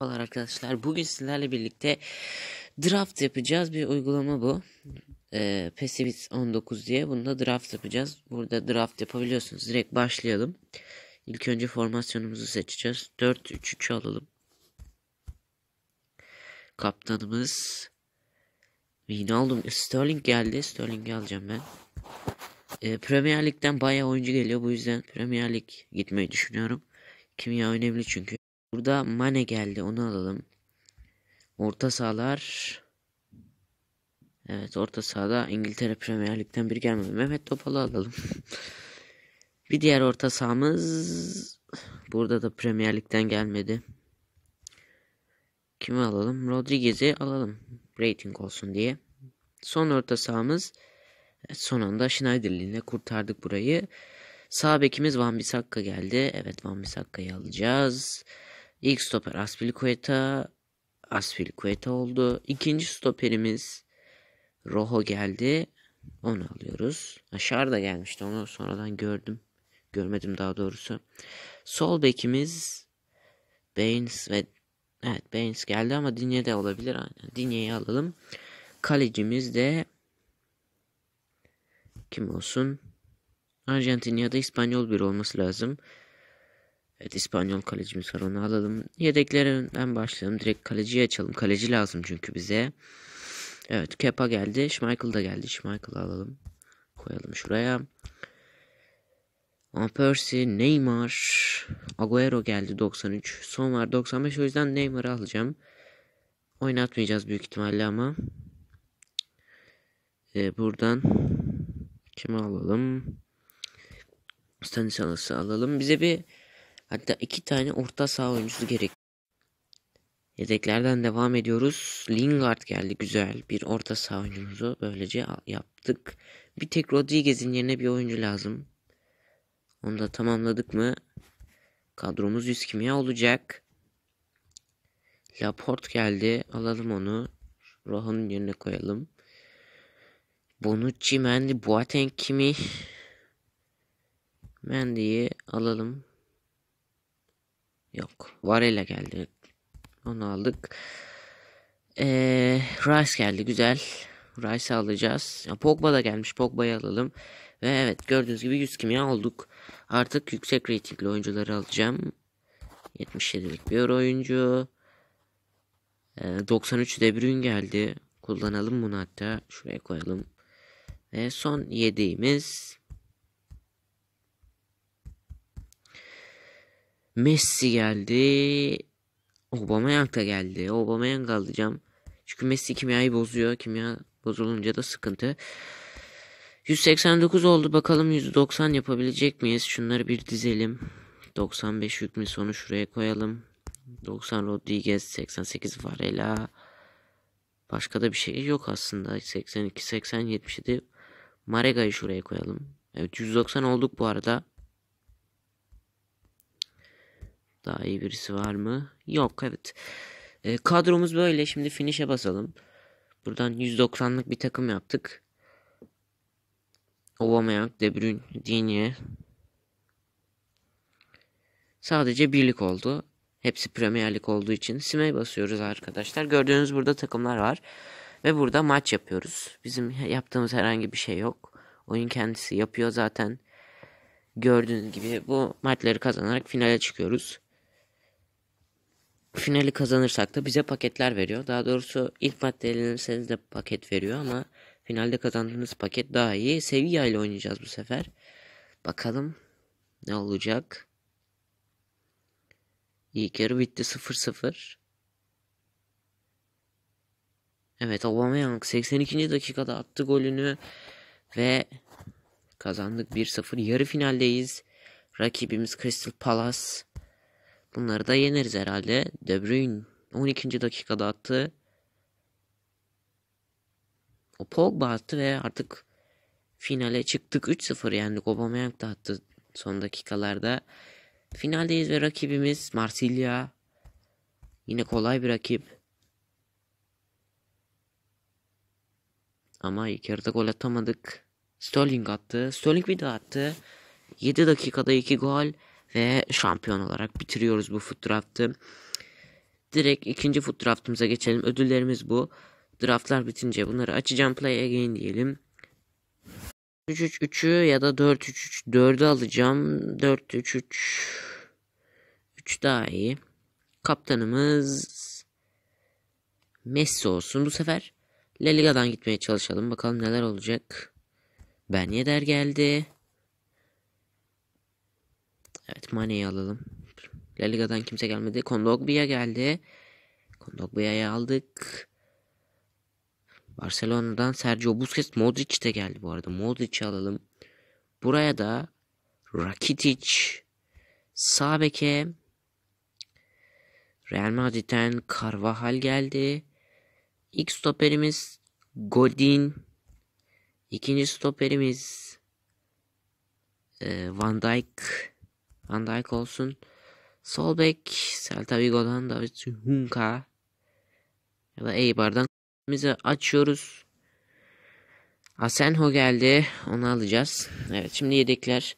Merhabalar arkadaşlar. Bugün sizlerle birlikte draft yapacağız. Bir uygulama bu. Ee, Pessimist 19 diye. Bunda draft yapacağız. Burada draft yapabiliyorsunuz. Direkt başlayalım. İlk önce formasyonumuzu seçeceğiz. 4-3-3 alalım. Kaptanımız Wijnaldum. Sterling geldi. Sterling'i alacağım ben. Ee, Premier Lig'den bayağı oyuncu geliyor. Bu yüzden Premier Lig gitmeyi düşünüyorum. Kimya önemli çünkü. Burada Mane geldi. Onu alalım. Orta sahalar. Evet orta sahada İngiltere Premier Lig'den biri gelmedi. Mehmet Topal'ı alalım. bir diğer orta sahamız burada da Premier Lig'den gelmedi. Kimi alalım? Rodriguez'i alalım. Rating olsun diye. Son orta sahamız evet, son anda Schneiderlin'le kurtardık burayı. Sağ bekimiz Van Bissaka geldi. Evet Van Bissaka'yı alacağız. İlk stoper Aspilicueta. Aspilicueta oldu. İkinci stoperimiz Rojo geldi. Onu alıyoruz. Aşar da gelmişti. Onu sonradan gördüm. Görmedim daha doğrusu. Sol bekimiz Baines ve evet Baines geldi ama Dinye de olabilir. Yani Dinye'yi alalım. Kalecimiz de kim olsun? Arjantin ya da İspanyol biri olması lazım. Evet İspanyol kalecimiz var onu alalım. Yedeklerinden başlayalım. Direkt kaleciyi açalım. Kaleci lazım çünkü bize. Evet Kepa geldi. Schmeichel da geldi. Schmeichel'ı alalım. Koyalım şuraya. Van Persie, Neymar, Agüero geldi 93. Son var 95 o yüzden Neymar'ı alacağım. Oynatmayacağız büyük ihtimalle ama. Ee, buradan kimi alalım? Stanislas'ı alalım. Bize bir Hatta iki tane orta saha oyuncusu gerek. Yedeklerden devam ediyoruz. Lingard geldi güzel bir orta saha oyuncumuzu böylece yaptık. Bir tek Rodriguez'in yerine bir oyuncu lazım. Onu da tamamladık mı? Kadromuz yüz kimya olacak. Laporte geldi. Alalım onu. Rohan'ın yerine koyalım. Bonucci, Mendy, Boateng kimi? Mendy'yi alalım. Yok. Varela geldi. Onu aldık. Ee, Rice geldi. Güzel. Rice alacağız. Ya, Pogba da gelmiş. Pogba'yı alalım. Ve evet gördüğünüz gibi 100 kimya olduk. Artık yüksek reytingli oyuncuları alacağım. 77'lik bir oyuncu. Ee, 93 de bir ün geldi. Kullanalım bunu hatta. Şuraya koyalım. Ve son yediğimiz Messi geldi. Aubameyang da geldi. Aubameyang alacağım. Çünkü Messi kimyayı bozuyor. Kimya bozulunca da sıkıntı. 189 oldu. Bakalım 190 yapabilecek miyiz? Şunları bir dizelim. 95 hükmü sonu şuraya koyalım. 90 Rodriguez, 88 Varela. Başka da bir şey yok aslında. 82, 80, 77. Marega'yı şuraya koyalım. Evet 190 olduk bu arada. Daha iyi birisi var mı? Yok evet. E, kadromuz böyle. Şimdi finish'e basalım. Buradan 190'lık bir takım yaptık. Aubameyang, De Bruyne, Digne. Sadece birlik oldu. Hepsi premierlik olduğu için sime basıyoruz arkadaşlar. Gördüğünüz burada takımlar var. Ve burada maç yapıyoruz. Bizim yaptığımız herhangi bir şey yok. Oyun kendisi yapıyor zaten. Gördüğünüz gibi bu maçları kazanarak finale çıkıyoruz finali kazanırsak da bize paketler veriyor. Daha doğrusu ilk madde elenirseniz de paket veriyor ama finalde kazandığınız paket daha iyi. Sevilla ile oynayacağız bu sefer. Bakalım ne olacak. İlk yarı bitti 0-0. Evet Aubameyang 82. dakikada attı golünü ve kazandık 1-0. Yarı finaldeyiz. Rakibimiz Crystal Palace. Bunları da yeneriz herhalde. De Bruyne 12. dakikada attı. O Pogba attı ve artık finale çıktık. 3-0 yani. Aubameyang da attı son dakikalarda. Finaldeyiz ve rakibimiz Marsilya. Yine kolay bir rakip. Ama ilk yarıda gol atamadık. Sterling attı. Sterling bir daha attı. 7 dakikada 2 gol. Ve şampiyon olarak bitiriyoruz bu foot draft'ı. Direkt ikinci foot draft'ımıza geçelim. Ödüllerimiz bu. Draftlar bitince bunları açacağım. Play again diyelim. 3-3-3'ü ya da 4-3-3-4'ü alacağım. 4-3-3 3 daha iyi. Kaptanımız Messi olsun bu sefer. La Liga'dan gitmeye çalışalım. Bakalım neler olacak. Ben Yeder geldi. Evet Mane'yi alalım. La Liga'dan kimse gelmedi. Kondogbia geldi. Kondogbia'yı aldık. Barcelona'dan Sergio Busquets Modric de geldi bu arada. Modric'i alalım. Buraya da Rakitic sağ Real Madrid'den Carvajal geldi. İlk stoperimiz Godin. İkinci stoperimiz e, Van Dijk. Van Dijk olsun. Sol bek Celta Vigo'dan David Hunka ya da Eibar'dan bize açıyoruz. Asenho geldi. Onu alacağız. Evet şimdi yedekler.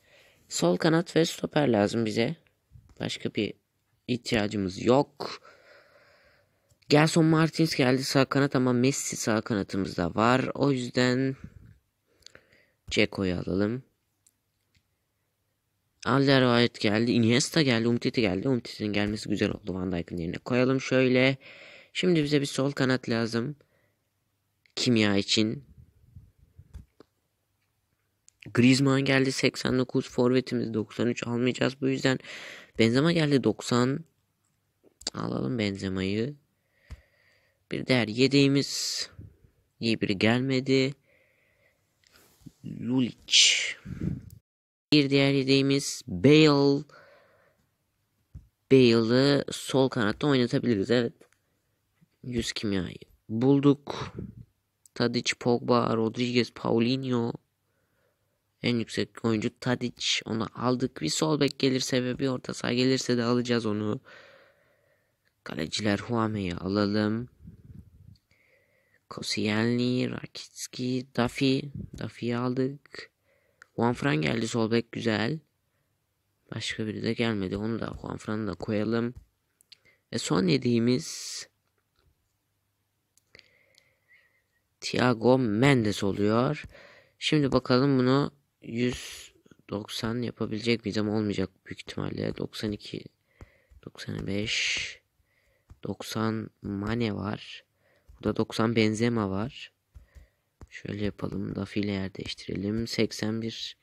Sol kanat ve stoper lazım bize. Başka bir ihtiyacımız yok. Gerson Martins geldi sağ kanat ama Messi sağ kanatımızda var. O yüzden Ceko'yu alalım. Alderweireld geldi. Iniesta geldi. Umtiti geldi. Umtiti'nin gelmesi güzel oldu. Van Dijk'ın yerine koyalım şöyle. Şimdi bize bir sol kanat lazım. Kimya için. Griezmann geldi 89 forvetimiz 93 almayacağız bu yüzden Benzema geldi 90 alalım Benzema'yı bir değer yedeğimiz iyi biri gelmedi Lulic bir diğer yedeğimiz Bale. Bale'ı sol kanatta oynatabiliriz evet. Yüz kimyayı bulduk. Tadic, Pogba, Rodriguez, Paulinho. En yüksek oyuncu Tadic. Onu aldık. Bir sol bek gelirse ve bir orta saha gelirse de alacağız onu. Kaleciler Huame'yi alalım. Koscielny, Rakitski, Duffy. Duffy'yi aldık. Juanfran geldi sol bek güzel. Başka biri de gelmedi. Onu da Juanfran'ı da koyalım. Ve son yediğimiz Thiago Mendes oluyor. Şimdi bakalım bunu 190 yapabilecek miyiz ama olmayacak büyük ihtimalle. 92 95 90 Mane var. Burada 90 Benzema var. Şöyle yapalım. Duffy ile yer değiştirelim. 81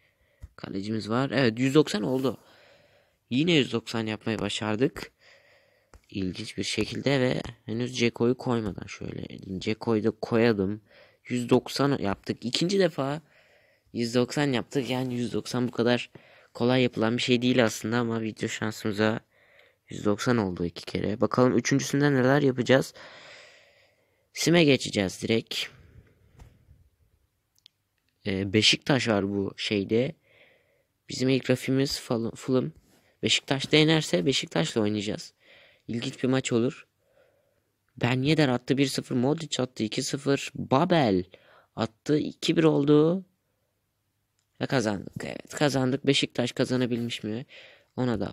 kalecimiz var. Evet 190 oldu. Yine 190 yapmayı başardık. İlginç bir şekilde ve henüz Ceko'yu koymadan şöyle. Ceko'yu da koyalım. 190 yaptık. İkinci defa 190 yaptık. Yani 190 bu kadar kolay yapılan bir şey değil aslında ama video şansımıza 190 oldu iki kere. Bakalım üçüncüsünden neler yapacağız. Sime geçeceğiz direkt. Ee, Beşiktaş var bu şeyde. Bizim ilk rafimiz Fulham. Beşiktaş yenerse Beşiktaş'la oynayacağız. İlginç bir maç olur. Ben Yedder attı 1-0. Modric attı 2-0. Babel attı 2-1 oldu. Ve kazandık. Evet kazandık. Beşiktaş kazanabilmiş mi? Ona da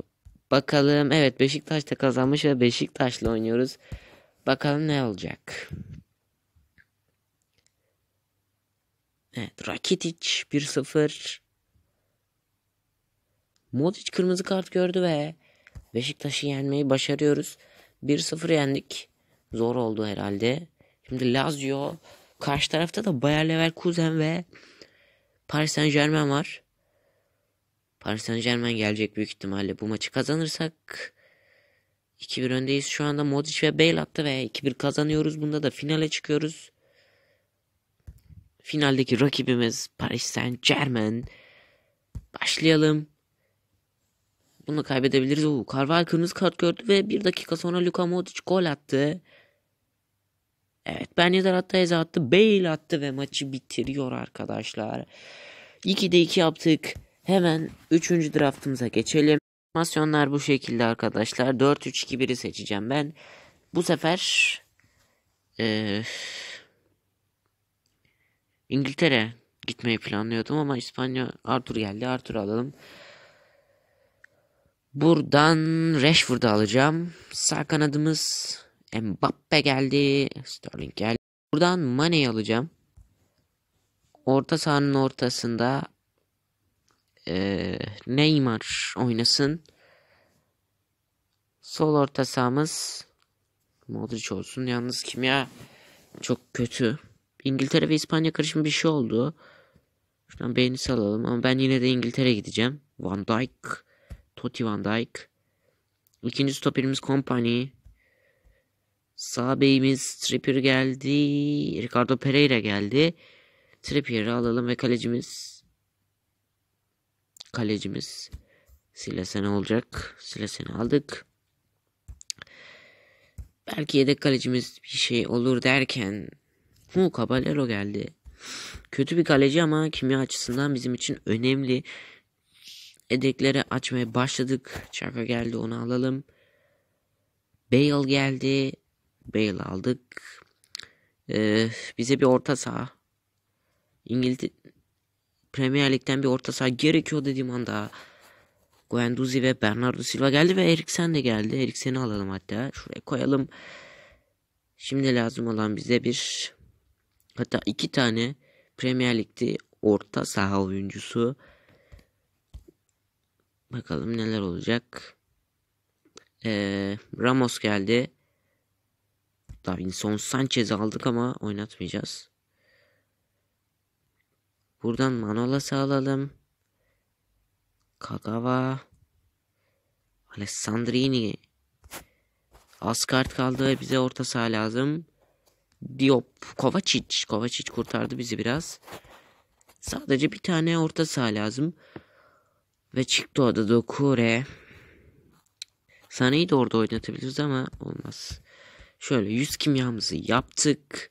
bakalım. Evet Beşiktaş da kazanmış ve Beşiktaş'la oynuyoruz. Bakalım ne olacak. Evet Rakitic 1-0. Modric kırmızı kart gördü ve Beşiktaş'ı yenmeyi başarıyoruz. 1-0 yendik. Zor oldu herhalde. Şimdi Lazio karşı tarafta da Bayer Leverkusen ve Paris Saint Germain var. Paris Saint Germain gelecek büyük ihtimalle. Bu maçı kazanırsak 2-1 öndeyiz. Şu anda Modric ve Bale attı ve 2-1 kazanıyoruz. Bunda da finale çıkıyoruz. Finaldeki rakibimiz Paris Saint Germain. Başlayalım. Bunu kaybedebiliriz. Oo, Carvalho kırmızı kart gördü ve bir dakika sonra Luka Modric gol attı. Evet Ben Yedder hatta Eza attı. Bale attı ve maçı bitiriyor arkadaşlar. 2'de 2 yaptık. Hemen 3. draftımıza geçelim. Formasyonlar bu şekilde arkadaşlar. 4-3-2-1'i seçeceğim ben. Bu sefer... Ee, İngiltere gitmeyi planlıyordum ama İspanya Arthur geldi. Arthur alalım. Buradan Rashford'u alacağım. Sağ kanadımız Mbappe geldi. Sterling geldi. Buradan Mane'yi alacağım. Orta sahanın ortasında e, Neymar oynasın. Sol orta sahamız Modric olsun. Yalnız kimya çok kötü. İngiltere ve İspanya karışımı bir şey oldu. Şuradan beğeni salalım ama ben yine de İngiltere gideceğim. Van Dijk. Totti Van Dijk. İkinci stoperimiz Company. Sağ beyimiz Trippier geldi. Ricardo Pereira geldi. Trippier'i alalım ve kalecimiz kalecimiz Silesen olacak. Silesen'i aldık. Belki yedek kalecimiz bir şey olur derken Hı, Caballero geldi. Kötü bir kaleci ama kimya açısından bizim için önemli. Edeklere açmaya başladık. Çaka geldi onu alalım. Bale geldi. Bale aldık. Ee, bize bir orta saha. İngiltere Premier Lig'den bir orta saha gerekiyor dediğim anda. Guendouzi ve Bernardo Silva geldi ve Eriksen de geldi. Eriksen'i alalım hatta. Şuraya koyalım. Şimdi lazım olan bize bir Hatta iki tane Premier Lig'de orta saha oyuncusu. Bakalım neler olacak. Ee, Ramos geldi. Davinson Sanchez aldık ama oynatmayacağız. Buradan Manola alalım. Kagawa. Alessandrini. Az kart kaldı bize orta saha lazım. Diop, Kovacic. Kovacic kurtardı bizi biraz. Sadece bir tane orta saha lazım. Ve çıktı o da Dokure. iyi de orada oynatabiliriz ama olmaz. Şöyle yüz kimyamızı yaptık.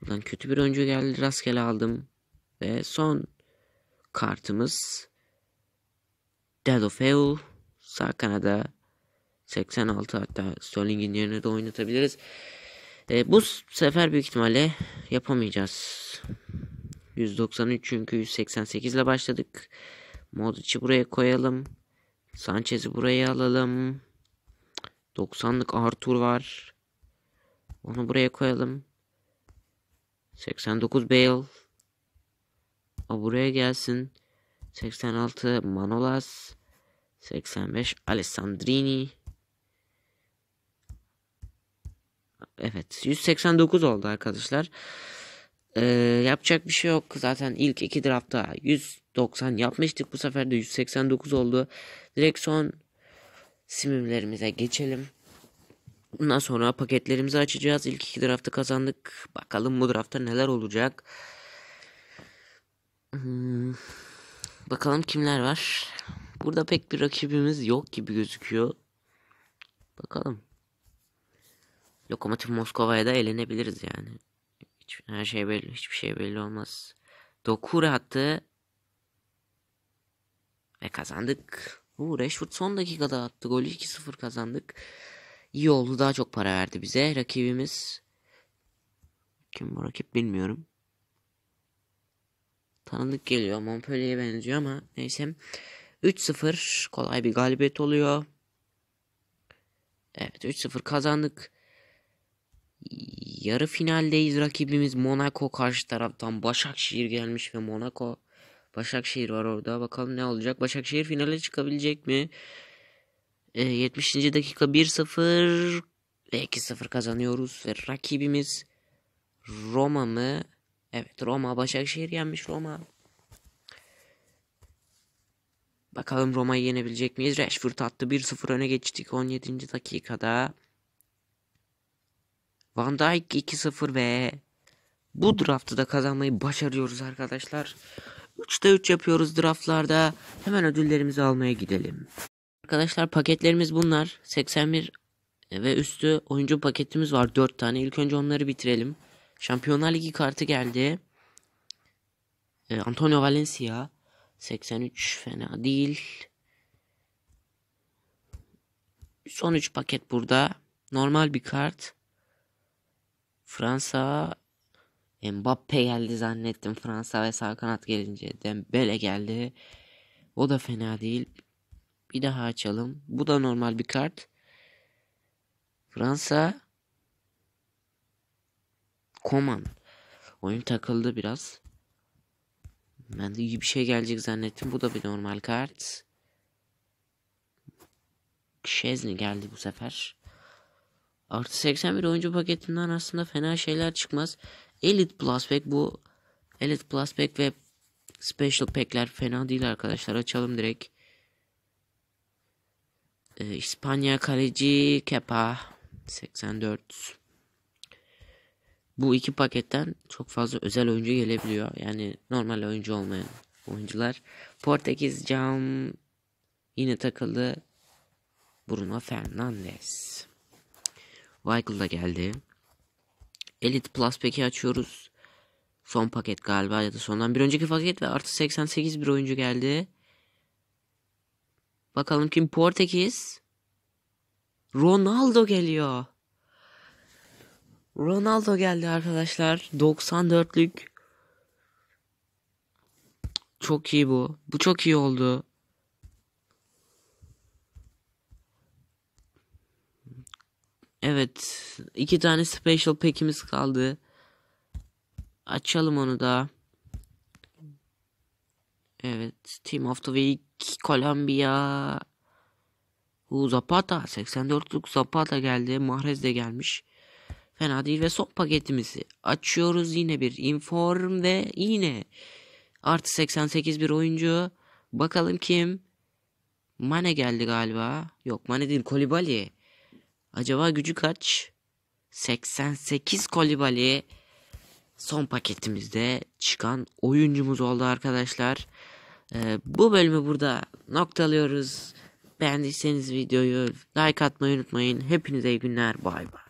Buradan kötü bir oyuncu geldi. Rastgele aldım. Ve son kartımız Dead of Delofeu sağ kanada 86 hatta Sterling'in yerine de oynatabiliriz. E, bu sefer büyük ihtimalle yapamayacağız. 193 çünkü 188 ile başladık. Modric'i buraya koyalım. Sanchez'i buraya alalım. 90'lık Arthur var. Onu buraya koyalım. 89 Bale. O buraya gelsin. 86 Manolas. 85 Alessandrini. Evet 189 oldu arkadaşlar. Ee, yapacak bir şey yok. Zaten ilk iki draftta 190 yapmıştık. Bu sefer de 189 oldu. Direkt son simimlerimize geçelim. Bundan sonra paketlerimizi açacağız. İlk iki draftı kazandık. Bakalım bu draftta neler olacak. Hmm. Bakalım kimler var. Burada pek bir rakibimiz yok gibi gözüküyor. Bakalım. Lokomotiv Moskova'ya da elenebiliriz yani. Hiç, her şey belli, hiçbir şey belli olmaz. Dokure attı. Ve kazandık. Bu Rashford son dakikada attı. Golü 2-0 kazandık. İyi oldu. Daha çok para verdi bize. Rakibimiz kim bu rakip bilmiyorum. Tanıdık geliyor. Montpellier'e benziyor ama neyse. 3-0 kolay bir galibiyet oluyor. Evet 3-0 kazandık. Yarı finaldeyiz. Rakibimiz Monaco karşı taraftan Başakşehir gelmiş ve Monaco Başakşehir var orada. Bakalım ne olacak? Başakşehir finale çıkabilecek mi? E, ee, 70. dakika 1-0 ve 2-0 kazanıyoruz. Ve rakibimiz Roma mı? Evet Roma Başakşehir yenmiş Roma. Bakalım Roma'yı yenebilecek miyiz? Rashford attı 1-0 öne geçtik 17. dakikada. Van Dijk 2-0 ve bu draftı da kazanmayı başarıyoruz arkadaşlar. 3'te 3 yapıyoruz draftlarda. Hemen ödüllerimizi almaya gidelim. Arkadaşlar paketlerimiz bunlar. 81 ve üstü oyuncu paketimiz var 4 tane. İlk önce onları bitirelim. Şampiyonlar Ligi kartı geldi. Ee, Antonio Valencia 83 fena değil. Son 3 paket burada. Normal bir kart. Fransa Mbappe geldi zannettim Fransa ve sağ kanat gelince Dembele geldi. O da fena değil. Bir daha açalım. Bu da normal bir kart. Fransa Koman. Oyun takıldı biraz. Ben de iyi bir şey gelecek zannettim. Bu da bir normal kart. Şezni geldi bu sefer. Artı 81 oyuncu paketinden aslında fena şeyler çıkmaz. Elite Plus Pack bu. Elite Plus Pack ve Special Pack'ler fena değil arkadaşlar. Açalım direkt. Ee, İspanya kaleci Kepa 84. Bu iki paketten çok fazla özel oyuncu gelebiliyor. Yani normal oyuncu olmayan oyuncular. Portekiz Cam yine takıldı. Bruno Fernandes. Weigl da geldi. Elite Plus peki açıyoruz. Son paket galiba ya da sondan bir önceki paket ve artı 88 bir oyuncu geldi. Bakalım kim Portekiz? Ronaldo geliyor. Ronaldo geldi arkadaşlar. 94'lük. Çok iyi bu. Bu çok iyi oldu. Evet. iki tane special pack'imiz kaldı. Açalım onu da. Evet. Team of the Week. Columbia, Uu, Zapata. 84'lük Zapata geldi. Mahrez de gelmiş. Fena değil. Ve son paketimizi açıyoruz. Yine bir inform ve yine artı 88 bir oyuncu. Bakalım kim? Mane geldi galiba. Yok Mane değil. Kolibali. Acaba gücü kaç? 88 Kolibali son paketimizde çıkan oyuncumuz oldu arkadaşlar. Ee, bu bölümü burada noktalıyoruz. Beğendiyseniz videoyu like atmayı unutmayın. Hepinize iyi günler. Bay bay.